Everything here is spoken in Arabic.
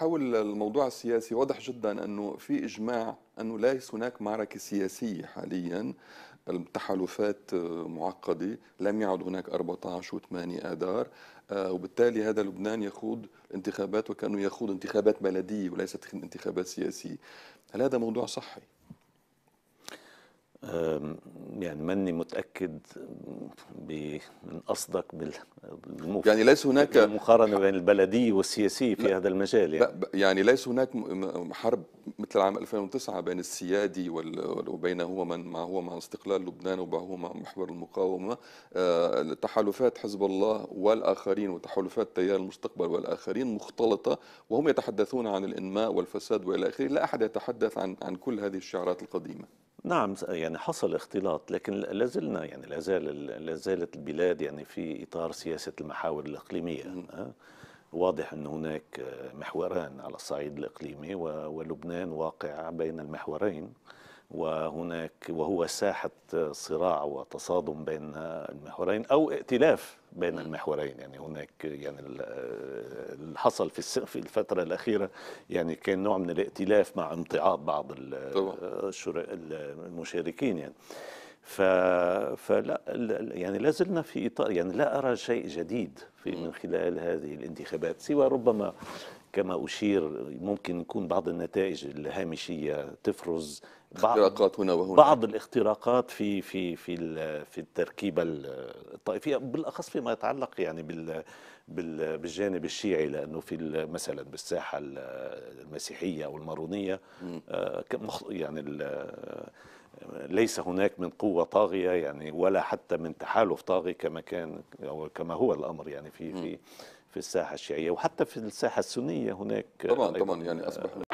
حول الموضوع السياسي واضح جدا انه في اجماع انه ليس هناك معركه سياسيه حاليا التحالفات آه، معقده لم يعد هناك 14 و8 اذار آه، وبالتالي هذا لبنان يخوض انتخابات وكانه يخوض انتخابات بلديه وليست انتخابات سياسيه هل هذا موضوع صحي يعني ماني متاكد من قصدك بالمف... يعني ليس هناك مقارنه بين البلدي والسياسي في هذا المجال يعني لا يعني ليس هناك حرب مثل عام 2009 بين السيادي وبين هو من مع هو مع استقلال لبنان هو مع محور المقاومه آه، تحالفات حزب الله والاخرين وتحالفات تيار المستقبل والاخرين مختلطه وهم يتحدثون عن الانماء والفساد والى اخره لا احد يتحدث عن عن كل هذه الشعارات القديمه نعم يعني حصل اختلاط لكن لازلنا يعني لازال لازالت البلاد يعني في اطار سياسه المحاور الاقليميه أه؟ واضح ان هناك محوران على الصعيد الاقليمي ولبنان واقع بين المحورين وهناك وهو ساحه صراع وتصادم بين المحورين او ائتلاف بين المحورين يعني هناك يعني حصل في في الفتره الاخيره يعني كان نوع من الائتلاف مع امتعاض بعض المشاركين يعني ف... فلا يعني لا زلنا في اطار يعني لا ارى شيء جديد في من خلال هذه الانتخابات سوى ربما كما أشير ممكن يكون بعض النتائج الهامشية تفرز بعض اختراقات هنا وهنا بعض الاختراقات في في في في التركيبة الطائفية طيب، بالأخص فيما يتعلق يعني بال بالجانب الشيعي لأنه في مثلا بالساحة المسيحية أو المارونية آه، يعني ليس هناك من قوة طاغية يعني ولا حتى من تحالف طاغي كما كان أو كما هو الأمر يعني في في في الساحة الشيعية وحتى في الساحة السنية هناك طبعا طبعا يعني أصبح